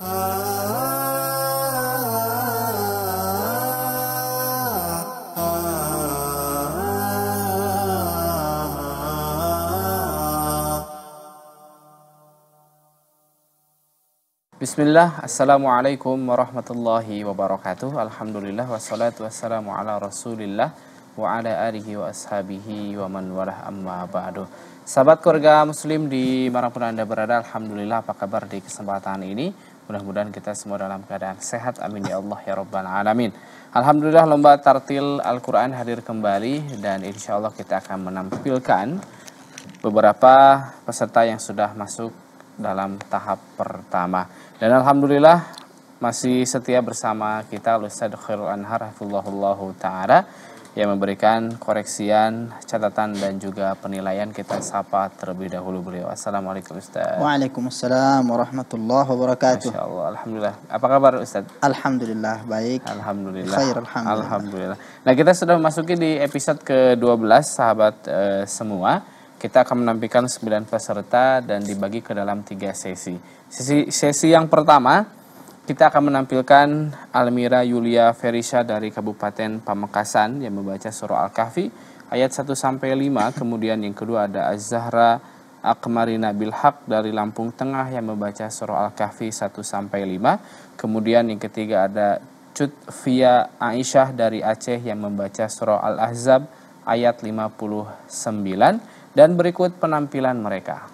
Bismillah, Assalamualaikum warahmatullahi wabarakatuh Alhamdulillah, wassalatu wassalamu ala rasulillah Wa ala alihi wa ashabihi wa man walah amma ba'du Sahabat keluarga muslim di manapun anda berada Alhamdulillah apa kabar di kesempatan ini Mudah-mudahan kita semua dalam keadaan sehat. Amin ya Allah ya Rabbal Alamin. Alhamdulillah lomba tartil Al-Quran hadir kembali dan insya Allah kita akan menampilkan beberapa peserta yang sudah masuk dalam tahap pertama. Dan Alhamdulillah masih setia bersama kita Ustaz Khairul Anhar Hafizullah Ta'ala yang memberikan koreksian, catatan dan juga penilaian kita sapa terlebih dahulu beliau. Assalamualaikum Ustaz. Waalaikumsalam warahmatullahi wabarakatuh. Masya Alhamdulillah. Apa kabar Ustaz? Alhamdulillah, baik. Alhamdulillah. Khair, Alhamdulillah. Alhamdulillah. Nah kita sudah memasuki di episode ke-12 sahabat eh, semua. Kita akan menampilkan 9 peserta dan dibagi ke dalam tiga sesi. Sesi, sesi yang pertama kita akan menampilkan Almira Yulia Ferisha dari Kabupaten Pamekasan yang membaca surah Al-Kahfi ayat 1 sampai 5. Kemudian yang kedua ada az Akmarina Bilhaq dari Lampung Tengah yang membaca surah Al-Kahfi 1 sampai 5. Kemudian yang ketiga ada Cutfia Aisyah dari Aceh yang membaca surah Al-Ahzab ayat 59 dan berikut penampilan mereka.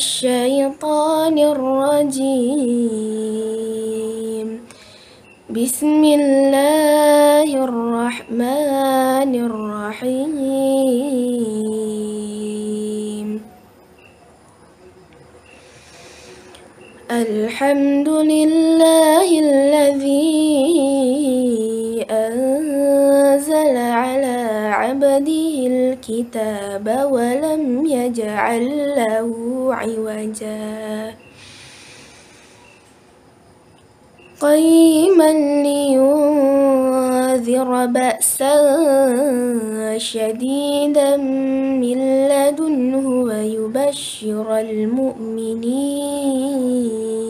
الشيطان الرجيم بسم الله الرحمن الرحيم الحمد لله الذي أنزل على عبده الكتاب ولم يجعل له عوجا قيما لينذر بأسا شديدا من لدنه ويبشر المؤمنين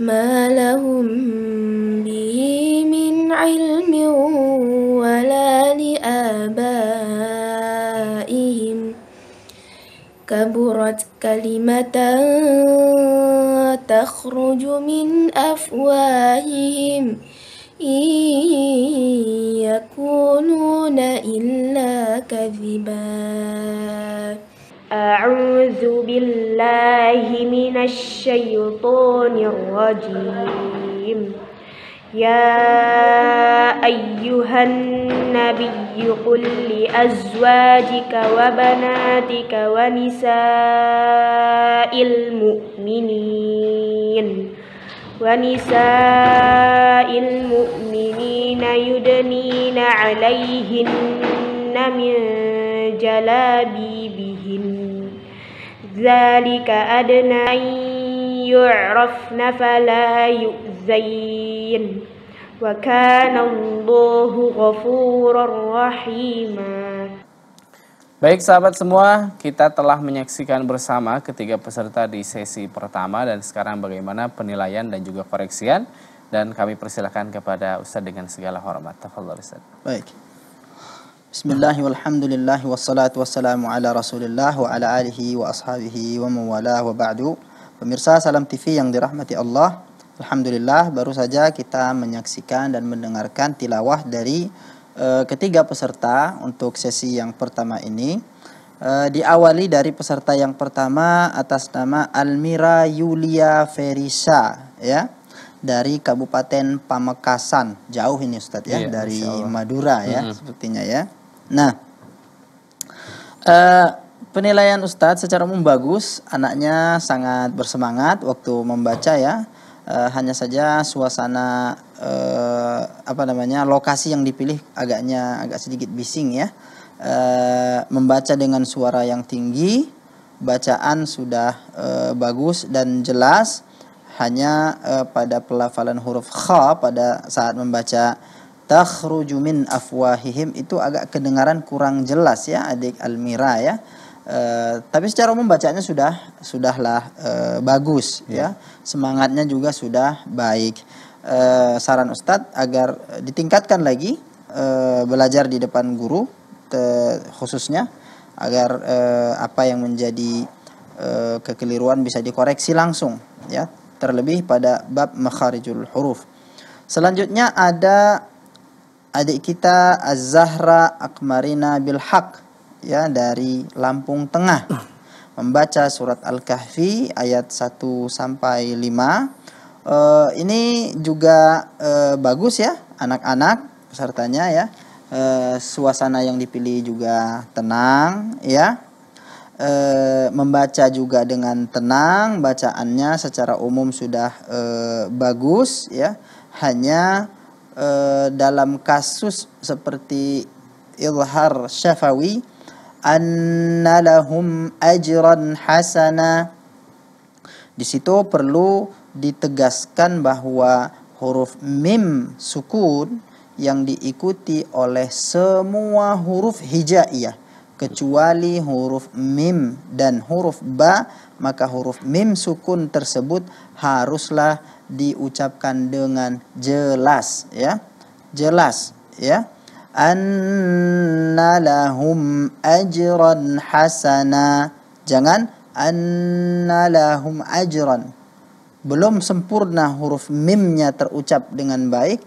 ما لهم به من علم ولا لآبائهم كبرت كلمة تخرج من أفواههم إن يكونون إلا كذباً أعوذ بالله من الشيطان الرجيم يا أيها النبي قل لأزواجك وبناتك ونساء المؤمنين ونساء المؤمنين يدنين عليهن من جلابيبهن ذلك أدنى يعرفن فلا يؤذين وكان الله غفورا رحيما Baik sahabat semua, kita telah menyaksikan bersama ketiga peserta di sesi pertama dan sekarang bagaimana penilaian dan juga koreksian dan kami persilahkan kepada Ustadz dengan segala hormat. Baik. Bismillah walhamdulillah wassalatu wassalamu ala rasulillah wa ala alihi wa ashabihi wa wa ba'du Pemirsa Salam TV yang dirahmati Allah Alhamdulillah baru saja kita menyaksikan dan mendengarkan tilawah dari uh, ketiga peserta untuk sesi yang pertama ini uh, Diawali dari peserta yang pertama atas nama Almira Yulia Ferisa ya dari Kabupaten Pamekasan jauh ini Ustadz ya iya, dari Madura ya mm -hmm. sepertinya ya Nah, uh, penilaian Ustadz secara umum bagus, anaknya sangat bersemangat waktu membaca ya. Uh, hanya saja suasana uh, apa namanya lokasi yang dipilih agaknya agak sedikit bising ya. Uh, membaca dengan suara yang tinggi, bacaan sudah bagus dan jelas. Hanya pada pelafalan huruf kha pada saat membaca takhruju min afwahihim itu agak kedengaran kurang jelas ya adik Almira ya. Uh, tapi secara umum bacanya sudah sudahlah uh, bagus yeah. ya. Semangatnya juga sudah baik. Uh, saran Ustadz agar ditingkatkan lagi uh, belajar di depan guru te, khususnya agar uh, apa yang menjadi uh, kekeliruan bisa dikoreksi langsung ya terlebih pada bab makharijul huruf. Selanjutnya ada adik kita Az-Zahra Akmarina Bilhaq ya dari Lampung Tengah membaca surat Al-Kahfi ayat 1 sampai 5. E, eh, ini juga e, bagus ya anak-anak pesertanya ya. E, suasana yang dipilih juga tenang ya. E, membaca juga dengan tenang, bacaannya secara umum sudah e, bagus ya. Hanya e, dalam kasus seperti Ilhar Syafawi anna lahum ajran hasana di situ perlu ditegaskan bahwa huruf mim sukun yang diikuti oleh semua huruf hijaiyah kecuali huruf mim dan huruf ba maka huruf mim sukun tersebut haruslah diucapkan dengan jelas ya jelas ya anna lahum ajran hasana jangan anna lahum ajran belum sempurna huruf mimnya terucap dengan baik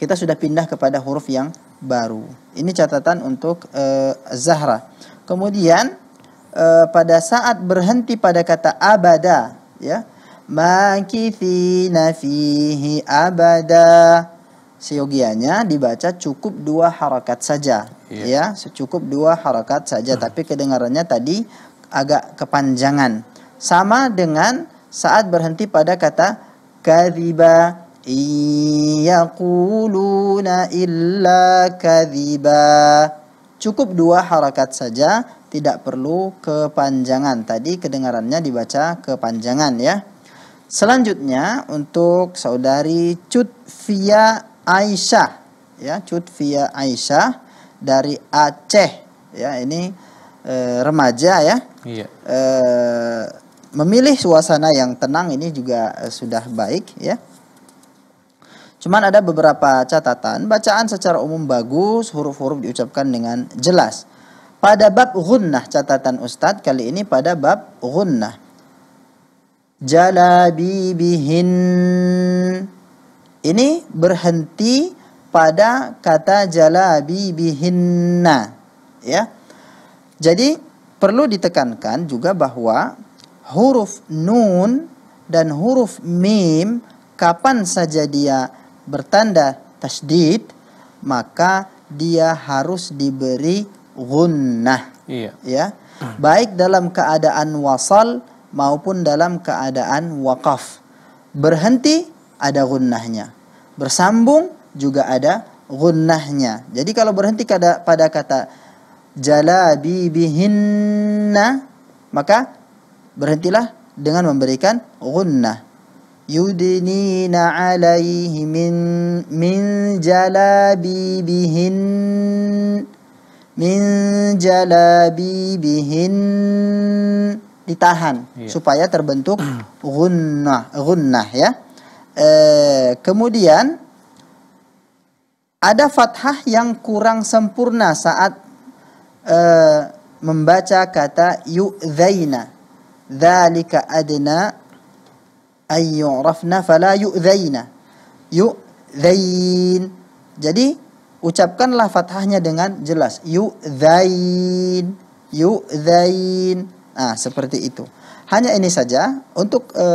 kita sudah pindah kepada huruf yang baru ini catatan untuk uh, Zahra kemudian uh, pada saat berhenti pada kata abada ya makithina fihi abada seyogianya dibaca cukup dua harakat saja iya. ya secukup dua harakat saja hmm. tapi kedengarannya tadi agak kepanjangan sama dengan saat berhenti pada kata kadhiba yaquluna illa kadhiba cukup dua harakat saja tidak perlu kepanjangan tadi kedengarannya dibaca kepanjangan ya Selanjutnya untuk saudari Cutfia Aisyah ya Cutfia Aisyah dari Aceh ya ini e, remaja ya. Iya. E, memilih suasana yang tenang ini juga e, sudah baik ya. Cuman ada beberapa catatan, bacaan secara umum bagus, huruf-huruf diucapkan dengan jelas. Pada bab gunnah catatan Ustadz kali ini pada bab gunnah jalabibihin. Ini berhenti pada kata jalabibihinna. Ya. Jadi perlu ditekankan juga bahwa huruf nun dan huruf mim kapan saja dia bertanda tasdid maka dia harus diberi gunnah. Iya. Ya. Baik dalam keadaan wasal maupun dalam keadaan wakaf. Berhenti ada gunnahnya. Bersambung juga ada gunnahnya. Jadi kalau berhenti pada, pada kata jalabibihinna maka berhentilah dengan memberikan gunnah yudnina alaihi min min bibihin min bibihin ditahan iya. supaya terbentuk gunnah gunnah ya e, kemudian ada fathah yang kurang sempurna saat e, membaca kata yu'zaina dzalika adna ayu rafna fala yu'zaina yu'zain jadi ucapkanlah fathahnya dengan jelas yu'zain yu'zain Nah, seperti itu. Hanya ini saja. Untuk e,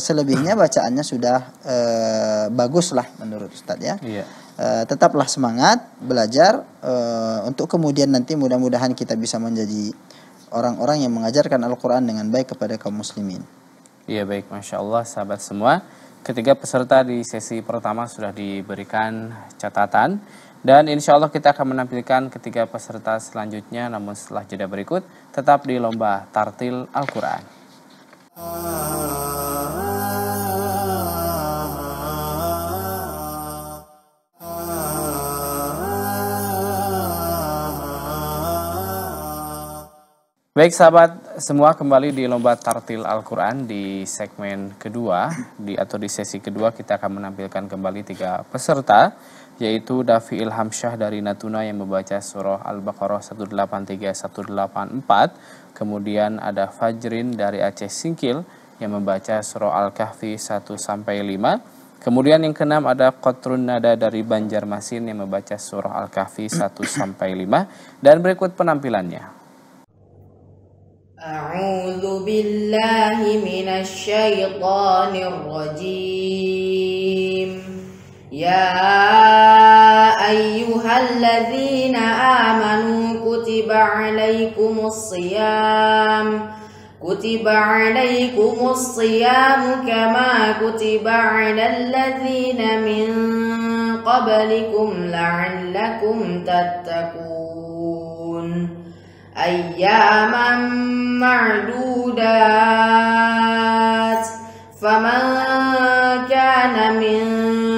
selebihnya bacaannya sudah e, eh, bagus lah menurut Ustadz ya. Iya. E, tetaplah semangat belajar E, untuk kemudian nanti mudah-mudahan kita bisa menjadi orang-orang yang mengajarkan Al-Quran dengan baik kepada kaum muslimin. Iya baik, masya Allah sahabat semua. Ketiga peserta di sesi pertama sudah diberikan catatan dan insya Allah kita akan menampilkan ketiga peserta selanjutnya namun setelah jeda berikut tetap di Lomba Tartil Al-Quran. Baik sahabat semua kembali di Lomba Tartil Al-Quran di segmen kedua di, atau di sesi kedua kita akan menampilkan kembali tiga peserta yaitu Dafi Ilham Syah dari Natuna yang membaca surah Al-Baqarah 183-184. kemudian ada Fajrin dari Aceh Singkil yang membaca surah Al-Kahfi 1 5. Kemudian yang keenam ada Qatrun Nada dari Banjarmasin yang membaca surah Al-Kahfi 1 5 dan berikut penampilannya. A'udzu billahi minasy syaithanir rajim. يا أيها الذين آمنوا كتب عليكم الصيام كتب عليكم الصيام كما كتب على الذين من قبلكم لعلكم تتقون أياما معدودات فمن كان من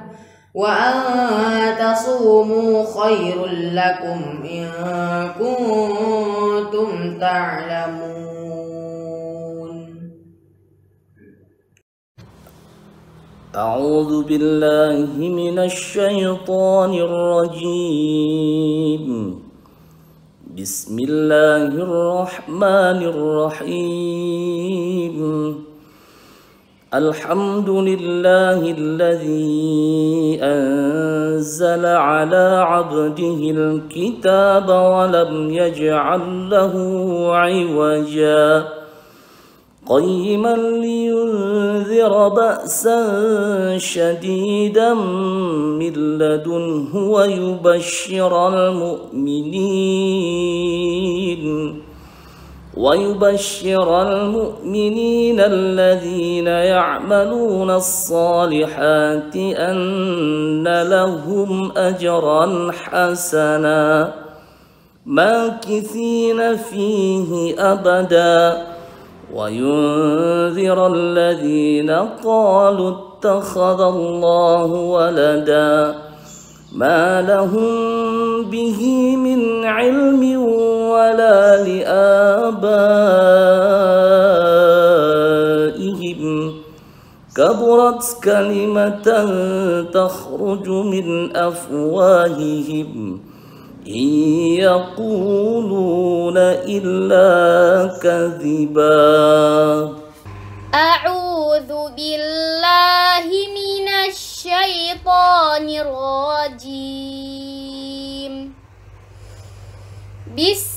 وأن تصوموا خير لكم إن كنتم تعلمون أعوذ بالله من الشيطان الرجيم بسم الله الرحمن الرحيم الحمد لله الذي انزل على عبده الكتاب ولم يجعل له عوجا قيما لينذر باسا شديدا من لدنه ويبشر المؤمنين ويبشر المؤمنين الذين يعملون الصالحات ان لهم اجرا حسنا ماكثين فيه ابدا وينذر الذين قالوا اتخذ الله ولدا ما لهم به من علم ولا لآبائهم كبرت كلمة تخرج من أفواههم إن يقولون إلا كذبا أعوذ بالله من الشيطان الرجيم بسم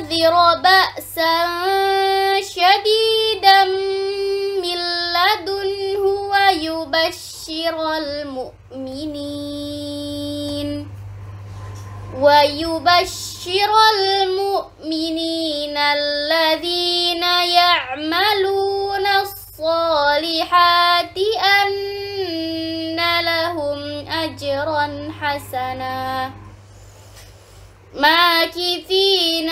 وَيُذْهِرَ بَأْسًا شَدِيدًا مِنْ لَدُنْهُ وَيُبَشِّرَ الْمُؤْمِنِينَ وَيُبَشِّرَ الْمُؤْمِنِينَ الَّذِينَ يَعْمَلُونَ الصَّالِحَاتِ أَنَّ لَهُمْ أَجْرًا حَسَنًا مَاكِثِينَ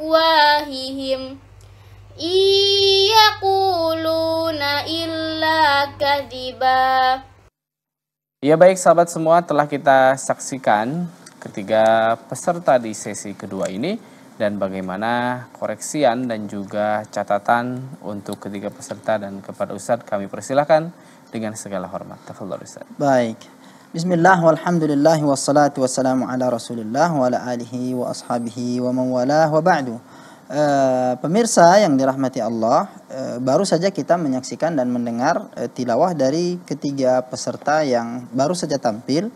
afwahihim Iyakuluna illa kadiba Ya baik sahabat semua telah kita saksikan ketiga peserta di sesi kedua ini dan bagaimana koreksian dan juga catatan untuk ketiga peserta dan kepada Ustadz kami persilahkan dengan segala hormat. Tafadhol Ustadz. Baik. Bismillah walhamdulillah wassalatu wassalamu ala rasulillah wa ala alihi wa ashabihi wa mawalah wa ba'du e, Pemirsa yang dirahmati Allah e, Baru saja kita menyaksikan dan mendengar e, tilawah dari ketiga peserta yang baru saja tampil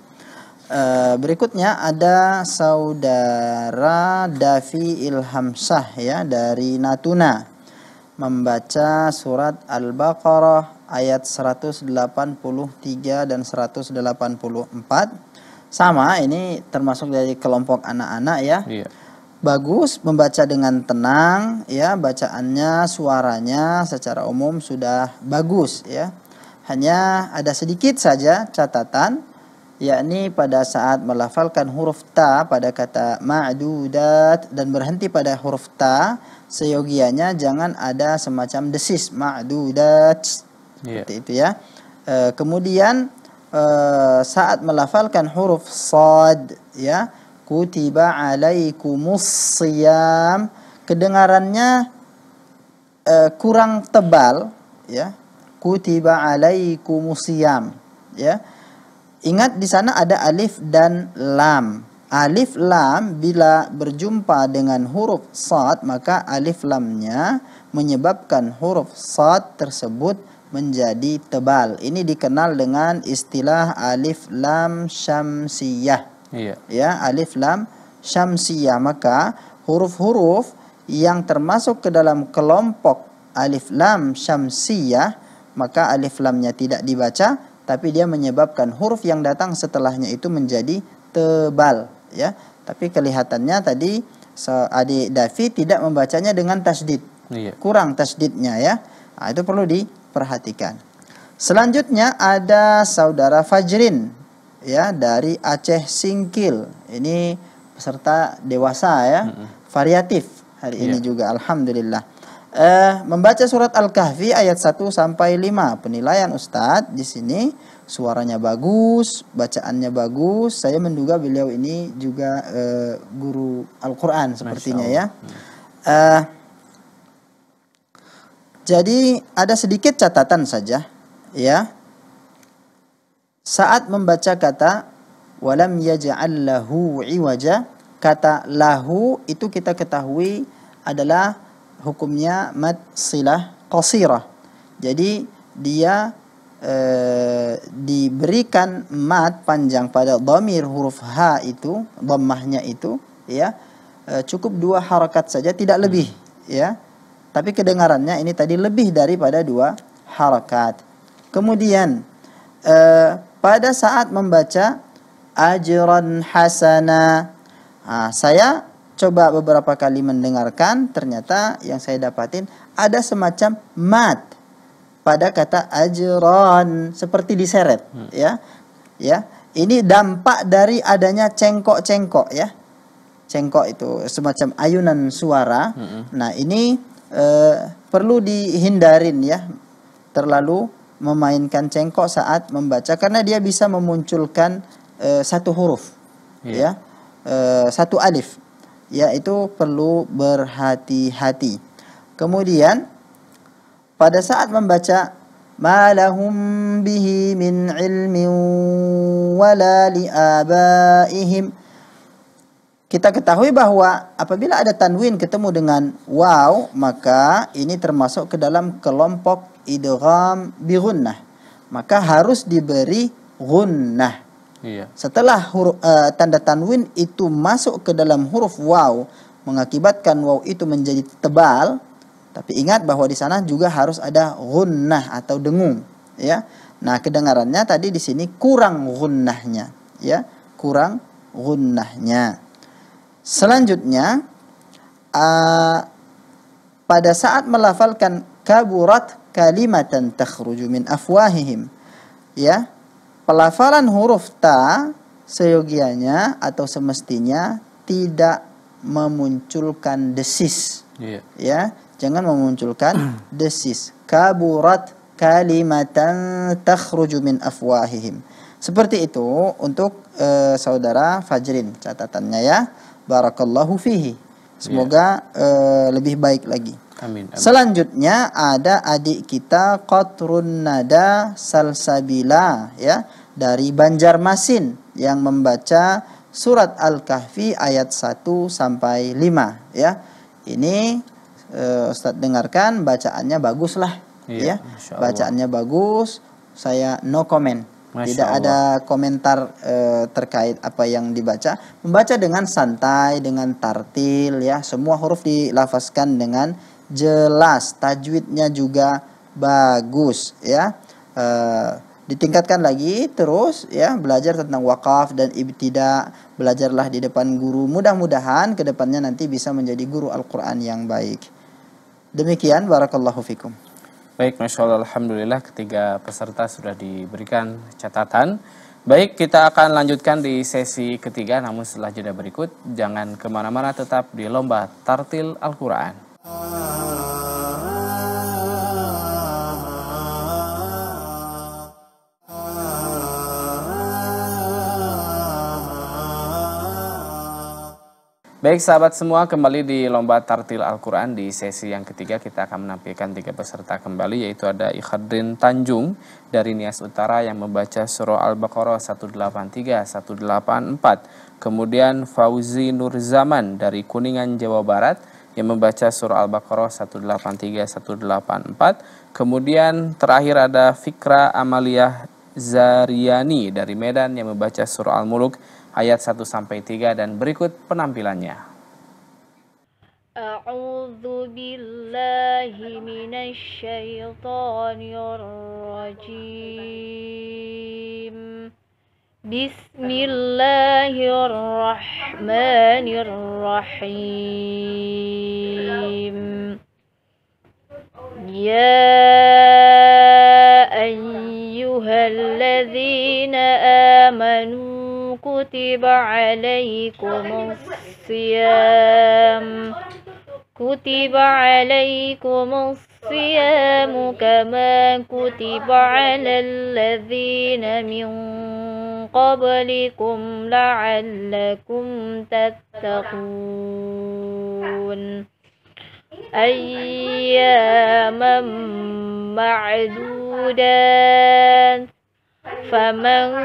e, Berikutnya ada saudara Davi Ilhamsah ya dari Natuna membaca surat Al-Baqarah ayat 183 dan 184. Sama, ini termasuk dari kelompok anak-anak ya. Iya. Bagus membaca dengan tenang ya, bacaannya, suaranya secara umum sudah bagus ya. Hanya ada sedikit saja catatan yakni pada saat melafalkan huruf ta pada kata ma'dudat dan berhenti pada huruf ta seyogianya jangan ada semacam desis ma'dudat iya. seperti yeah. itu ya. E, kemudian e, saat melafalkan huruf sad ya kutiba alaikumus siyam kedengarannya e, kurang tebal ya kutiba alaikumus siyam ya. Ingat di sana ada alif dan lam Alif lam bila berjumpa dengan huruf sad maka alif lamnya menyebabkan huruf sad tersebut menjadi tebal. Ini dikenal dengan istilah alif lam syamsiyah. Iya. Ya, alif lam syamsiyah maka huruf-huruf yang termasuk ke dalam kelompok alif lam syamsiyah maka alif lamnya tidak dibaca tapi dia menyebabkan huruf yang datang setelahnya itu menjadi tebal ya. Tapi kelihatannya tadi adik Davi tidak membacanya dengan tasdid. Iya. Kurang tasdidnya ya. Nah, itu perlu diperhatikan. Selanjutnya ada saudara Fajrin ya dari Aceh Singkil. Ini peserta dewasa ya, mm -hmm. variatif hari iya. ini juga alhamdulillah. Uh, membaca surat Al-Kahfi ayat 1 sampai 5. Penilaian Ustadz di sini suaranya bagus, bacaannya bagus. Saya menduga beliau ini juga uh, guru Al-Qur'an sepertinya ya. Uh, jadi ada sedikit catatan saja ya. Saat membaca kata walam yaj'al lahu iwaja, kata lahu itu kita ketahui adalah hukumnya mad silah qasirah. Jadi dia Eh, diberikan mat panjang pada domir huruf h itu domahnya itu ya e, cukup dua harokat saja tidak hmm. lebih ya tapi kedengarannya ini tadi lebih daripada dua harokat kemudian e, pada saat membaca ajran hasana nah, saya coba beberapa kali mendengarkan ternyata yang saya dapatin ada semacam mat pada kata ajron seperti diseret hmm. ya ya ini dampak dari adanya cengkok-cengkok ya cengkok itu semacam ayunan suara hmm. nah ini eh, perlu dihindarin ya terlalu memainkan cengkok saat membaca karena dia bisa memunculkan eh, satu huruf yeah. ya eh, satu alif ya itu perlu berhati-hati kemudian pada saat membaca ما bihi min ilmin li kita ketahui bahwa apabila ada tanwin ketemu dengan waw maka ini termasuk ke dalam kelompok idgham bi gunnah maka harus diberi gunnah iya. setelah huruf, uh, eh, tanda tanwin itu masuk ke dalam huruf waw mengakibatkan waw itu menjadi tebal tapi ingat bahwa di sana juga harus ada gunnah atau dengung, ya. Nah, kedengarannya tadi di sini kurang gunnahnya, ya. Kurang gunnahnya. Selanjutnya uh, pada saat melafalkan kaburat kalimatan takhruju min afwahihim, ya. Pelafalan huruf ta seyogianya atau semestinya tidak memunculkan desis. Yeah. Ya jangan memunculkan desis kaburat kalimatan takhruju min afwahihim seperti itu untuk e, saudara Fajrin catatannya ya barakallahu fihi semoga e, lebih baik lagi amin, amin. selanjutnya ada adik kita Qatrun Nada Salsabila ya dari Banjarmasin yang membaca surat Al-Kahfi ayat 1 sampai 5 ya ini uh, Ustadz dengarkan bacaannya bagus lah iya, ya bacaannya bagus saya no comment Masya tidak Allah. ada komentar uh, terkait apa yang dibaca membaca dengan santai dengan tartil ya semua huruf dilafaskan dengan jelas tajwidnya juga bagus ya uh, ditingkatkan lagi terus ya belajar tentang wakaf dan tidak belajarlah di depan guru mudah-mudahan kedepannya nanti bisa menjadi guru Al-Quran yang baik Demikian barakallahu fikum. Baik, Masya Allah, Alhamdulillah ketiga peserta sudah diberikan catatan. Baik, kita akan lanjutkan di sesi ketiga, namun setelah jeda berikut, jangan kemana-mana tetap di Lomba Tartil Al-Quran. Ah. Baik sahabat semua, kembali di lomba tartil Al-Quran di sesi yang ketiga kita akan menampilkan tiga peserta kembali yaitu ada Ikhadrin Tanjung dari Nias Utara yang membaca surah Al-Baqarah 183, 184. Kemudian Fauzi Nurzaman dari Kuningan, Jawa Barat yang membaca surah Al-Baqarah 183, 184. Kemudian terakhir ada Fikra Amalia Zaryani dari Medan yang membaca surah Al-Muluk ayat 1 sampai 3 dan berikut penampilannya. A'udzu billahi minasy syaithanir rajim. Bismillahirrahmanirrahim. Ya ayyuhalladzina amanu كتب عليكم الصيام كتب عليكم الصيام كما كتب على الذين من قبلكم لعلكم تتقون أياما معدودات فمن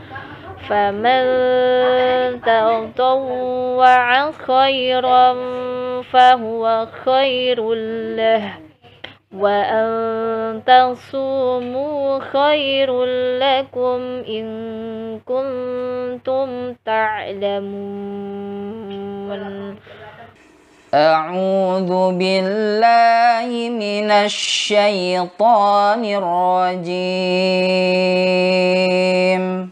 فمن تطوع خيرا فهو خير له وأن تصوموا خير لكم إن كنتم تعلمون أعوذ بالله من الشيطان الرجيم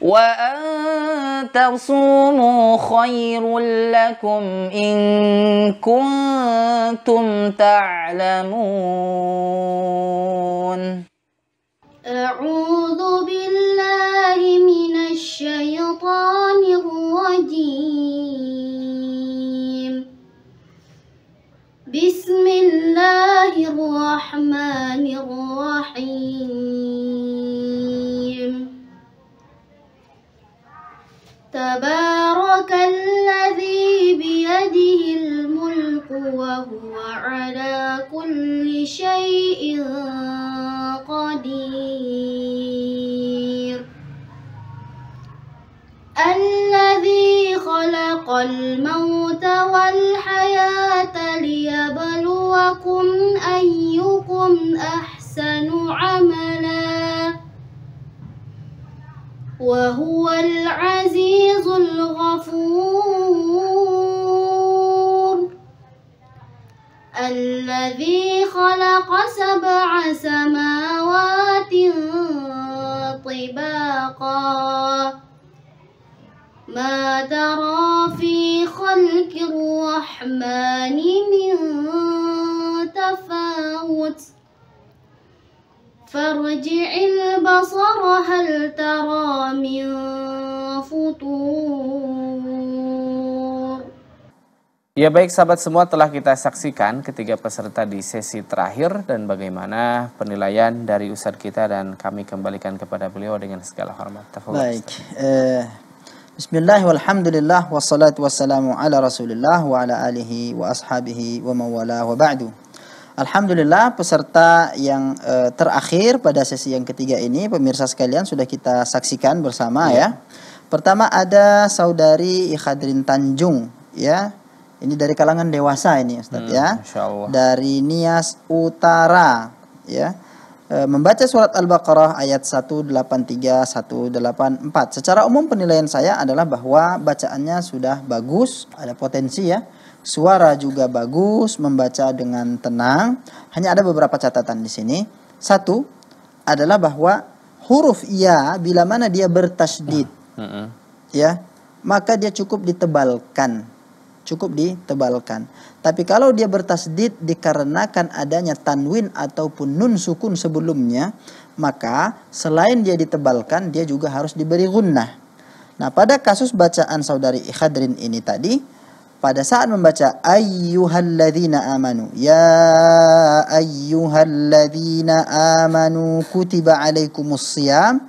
وأن تصوموا خير لكم إن كنتم تعلمون أعوذ بالله من الشيطان الرجيم بسم الله الرحمن الرحيم تبارك الذي بيده الملك وهو على كل شيء قدير الذي خلق الموت والحياة ليبلوكم أيكم أحسن عملاً وهو العزيز الغفور الذي خلق سبع سماوات طباقا ما ترى في خلق الرحمن فارجع البصر هل ترى من فطور Ya baik sahabat semua telah kita saksikan ketiga peserta di sesi terakhir dan bagaimana penilaian dari Ustadz kita dan kami kembalikan kepada beliau dengan segala hormat. Tafawal, baik. Eh, Bismillah walhamdulillah wassalatu wassalamu ala rasulillah wa ala alihi wa ashabihi wa mawala wa ba'du. Alhamdulillah peserta yang e, terakhir pada sesi yang ketiga ini pemirsa sekalian sudah kita saksikan bersama ya. ya. Pertama ada saudari Ikhadrin Tanjung ya. Ini dari kalangan dewasa ini Ustaz hmm, ya. Dari Nias Utara ya. E, membaca surat Al-Baqarah ayat 183-184. Secara umum penilaian saya adalah bahwa bacaannya sudah bagus, ada potensi ya Suara juga bagus, membaca dengan tenang. Hanya ada beberapa catatan di sini. Satu adalah bahwa huruf ya bila mana dia bertasdid, hmm, hmm, hmm. ya maka dia cukup ditebalkan, cukup ditebalkan. Tapi kalau dia bertasdid dikarenakan adanya tanwin ataupun nun sukun sebelumnya, maka selain dia ditebalkan, dia juga harus diberi gunnah. Nah, pada kasus bacaan saudari Ikhadrin ini tadi, pada saat membaca ayyuhalladzina amanu ya ayyuhalladzina amanu kutiba alaikumus siyam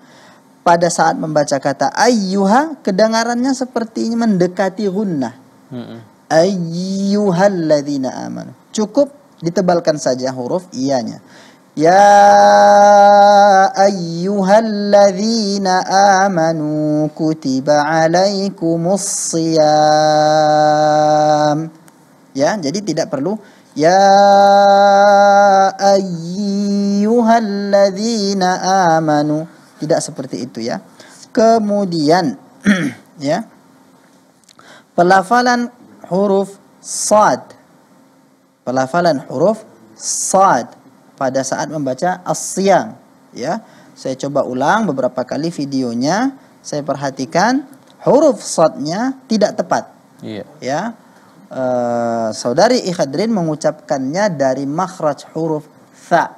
pada saat membaca kata ayyuha kedengarannya seperti mendekati gunnah hmm. ayyuhalladzina amanu cukup ditebalkan saja huruf ianya يا أيها الذين آمنوا كتب عليكم الصيام ya jadi tidak perlu ya ayyuhalladzina amanu tidak seperti itu ya kemudian ya pelafalan huruf sad pelafalan huruf sad pada saat membaca asyam ya saya coba ulang beberapa kali videonya saya perhatikan huruf sodnya tidak tepat iya. ya e, saudari Ikhadrin mengucapkannya dari makhraj huruf tha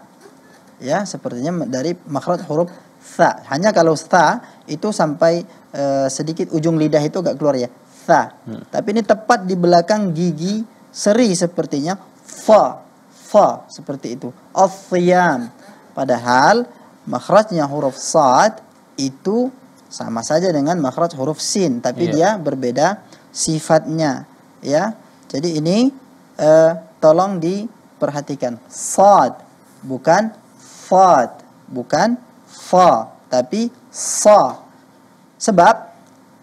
ya sepertinya dari makhraj huruf tha hanya kalau tha itu sampai e, sedikit ujung lidah itu agak keluar ya tha hmm. tapi ini tepat di belakang gigi seri sepertinya fa fa seperti itu. asyam Padahal makhrajnya huruf sad itu sama saja dengan makhraj huruf sin, tapi yeah. dia berbeda sifatnya, ya. Jadi ini uh, tolong diperhatikan. Sad bukan fad, bukan fa, tapi sa. Sebab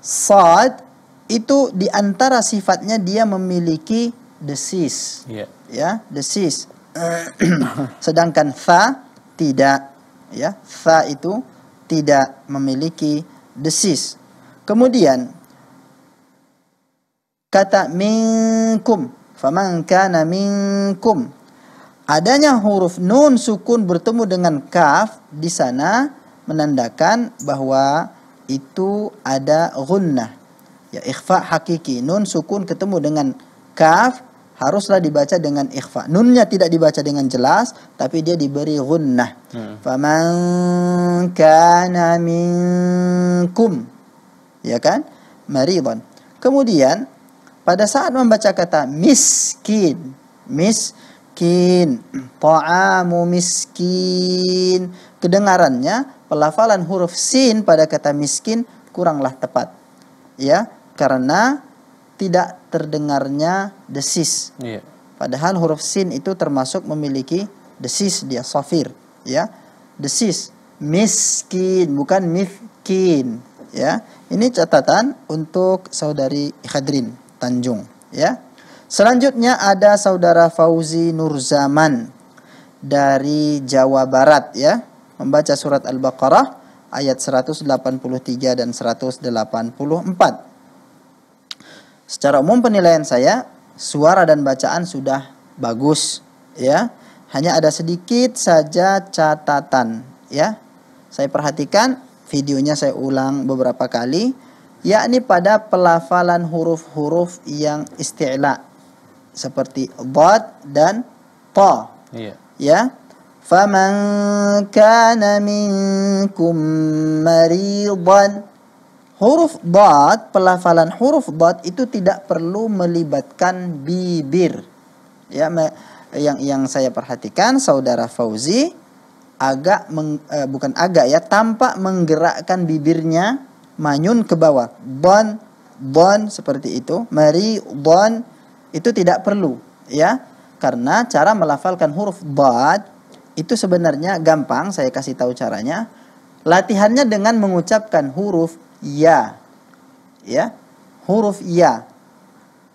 sad itu diantara sifatnya dia memiliki desis. Yeah. Ya, desis. Eh, sedangkan fa tidak ya fa itu tidak memiliki desis kemudian kata minkum faman kana minkum adanya huruf nun sukun bertemu dengan kaf di sana menandakan bahwa itu ada gunnah ya ikhfa hakiki nun sukun ketemu dengan kaf haruslah dibaca dengan ikhfa. Nunnya tidak dibaca dengan jelas, tapi dia diberi gunnah. Hmm. Faman kana minkum. Ya kan? Maridon. Kemudian pada saat membaca kata miskin, miskin, ta'amu miskin, kedengarannya pelafalan huruf sin pada kata miskin kuranglah tepat. Ya, karena tidak terdengarnya desis. Yeah. Padahal huruf sin itu termasuk memiliki desis dia safir, ya. Desis miskin bukan miskin ya. Ini catatan untuk saudari Khadrin Tanjung, ya. Selanjutnya ada saudara Fauzi Nurzaman dari Jawa Barat ya, membaca surat Al-Baqarah ayat 183 dan 184. Secara umum penilaian saya suara dan bacaan sudah bagus ya. Hanya ada sedikit saja catatan ya. Saya perhatikan videonya saya ulang beberapa kali yakni pada pelafalan huruf-huruf yang isti'la seperti bot dan ta. Iya. Ya. Faman kana minkum maridan huruf dot, pelafalan huruf dot itu tidak perlu melibatkan bibir. Ya, yang yang saya perhatikan saudara Fauzi agak meng, eh, bukan agak ya, tampak menggerakkan bibirnya manyun ke bawah. Bon bon seperti itu, mari bon itu tidak perlu, ya. Karena cara melafalkan huruf dot itu sebenarnya gampang, saya kasih tahu caranya. Latihannya dengan mengucapkan huruf ya. Ya. Huruf ya.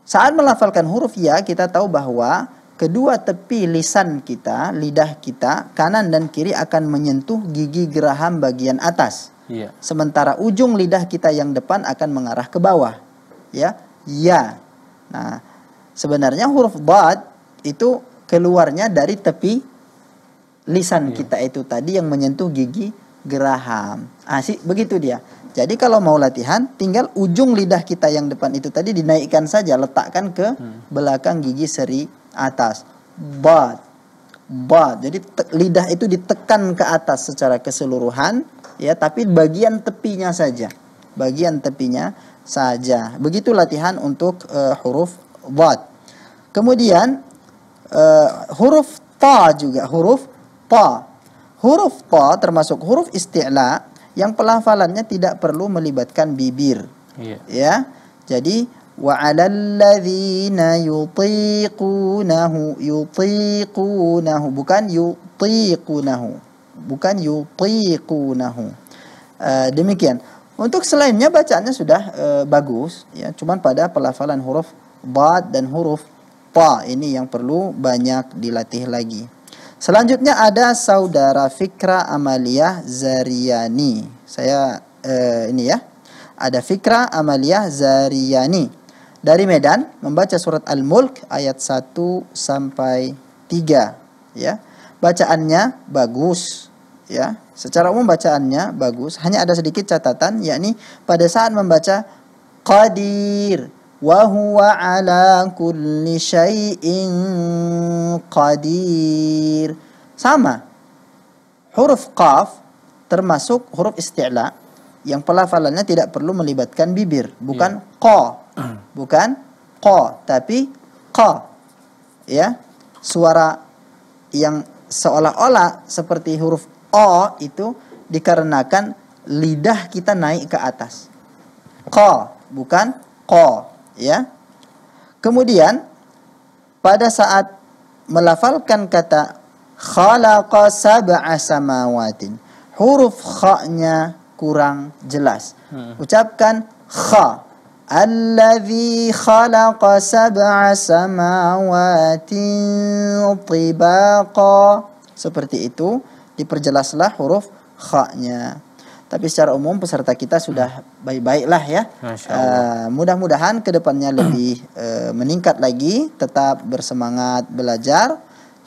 Saat melafalkan huruf ya, kita tahu bahwa kedua tepi lisan kita, lidah kita, kanan dan kiri akan menyentuh gigi geraham bagian atas. Ya. Sementara ujung lidah kita yang depan akan mengarah ke bawah. Ya. Ya. Nah, sebenarnya huruf bad itu keluarnya dari tepi lisan ya. kita itu tadi yang menyentuh gigi geraham. Asik ah, begitu dia. Jadi kalau mau latihan, tinggal ujung lidah kita yang depan itu tadi dinaikkan saja, letakkan ke hmm. belakang gigi seri atas. But, but. Jadi lidah itu ditekan ke atas secara keseluruhan, ya. Tapi bagian tepinya saja, bagian tepinya saja. Begitu latihan untuk uh, huruf but. Kemudian uh, huruf ta juga huruf ta Huruf ta termasuk huruf isti'la yang pelafalannya tidak perlu melibatkan bibir. Yeah. Ya. Jadi wa 'alal ladzina yutiqunahu yutiqunahu bukan yutiqunahu. Bukan yutiqunahu. Uh, demikian. Untuk selainnya bacaannya sudah uh, bagus ya, cuman pada pelafalan huruf ba dan huruf ta ini yang perlu banyak dilatih lagi. Selanjutnya ada saudara Fikra Amalia Zariani. Saya eh, ini ya. Ada Fikra Amalia Zariani dari Medan membaca surat Al-Mulk ayat 1 sampai 3 ya. Bacaannya bagus ya. Secara umum bacaannya bagus, hanya ada sedikit catatan yakni pada saat membaca Qadir وهو على كل شيء قدير. Sama. Huruf qaf termasuk huruf isti'la yang pelafalannya tidak perlu melibatkan bibir, bukan yeah. bukan qa, tapi qa. Ya. Suara yang seolah-olah seperti huruf o itu dikarenakan lidah kita naik ke atas. Qa, bukan qa ya. Kemudian pada saat melafalkan kata khalaqa sab'a samawatin, huruf kha-nya kurang jelas. Hmm. Ucapkan kha Alladhi khalaqa sab'a samawatin tibaqa. Seperti itu, diperjelaslah huruf kha-nya tapi secara umum peserta kita sudah baik-baik lah ya. Uh, mudah-mudahan kedepannya lebih uh, meningkat lagi, tetap bersemangat belajar,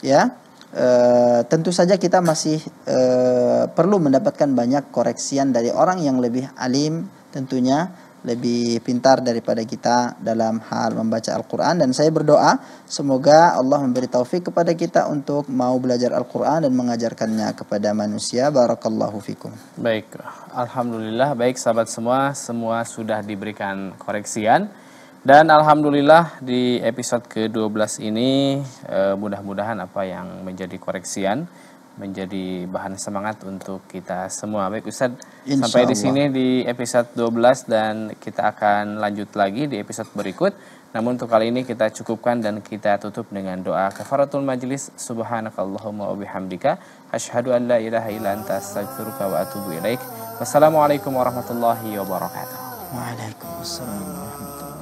ya. Uh, tentu saja kita masih uh, perlu mendapatkan banyak koreksian dari orang yang lebih alim tentunya lebih pintar daripada kita dalam hal membaca Al-Quran dan saya berdoa semoga Allah memberi taufik kepada kita untuk mau belajar Al-Quran dan mengajarkannya kepada manusia Barakallahu fikum baik Alhamdulillah baik sahabat semua semua sudah diberikan koreksian dan Alhamdulillah di episode ke-12 ini eh, mudah-mudahan apa yang menjadi koreksian menjadi bahan semangat untuk kita semua. Baik Ustadz, Insya sampai Allah. di sini di episode 12 dan kita akan lanjut lagi di episode berikut. Namun untuk kali ini kita cukupkan dan kita tutup dengan doa kafaratul majlis subhanakallahumma wa bihamdika asyhadu an la ilaha illa anta astaghfiruka wa atubu ilaik. Wassalamualaikum warahmatullahi wabarakatuh. Waalaikumsalam warahmatullahi wabarakatuh.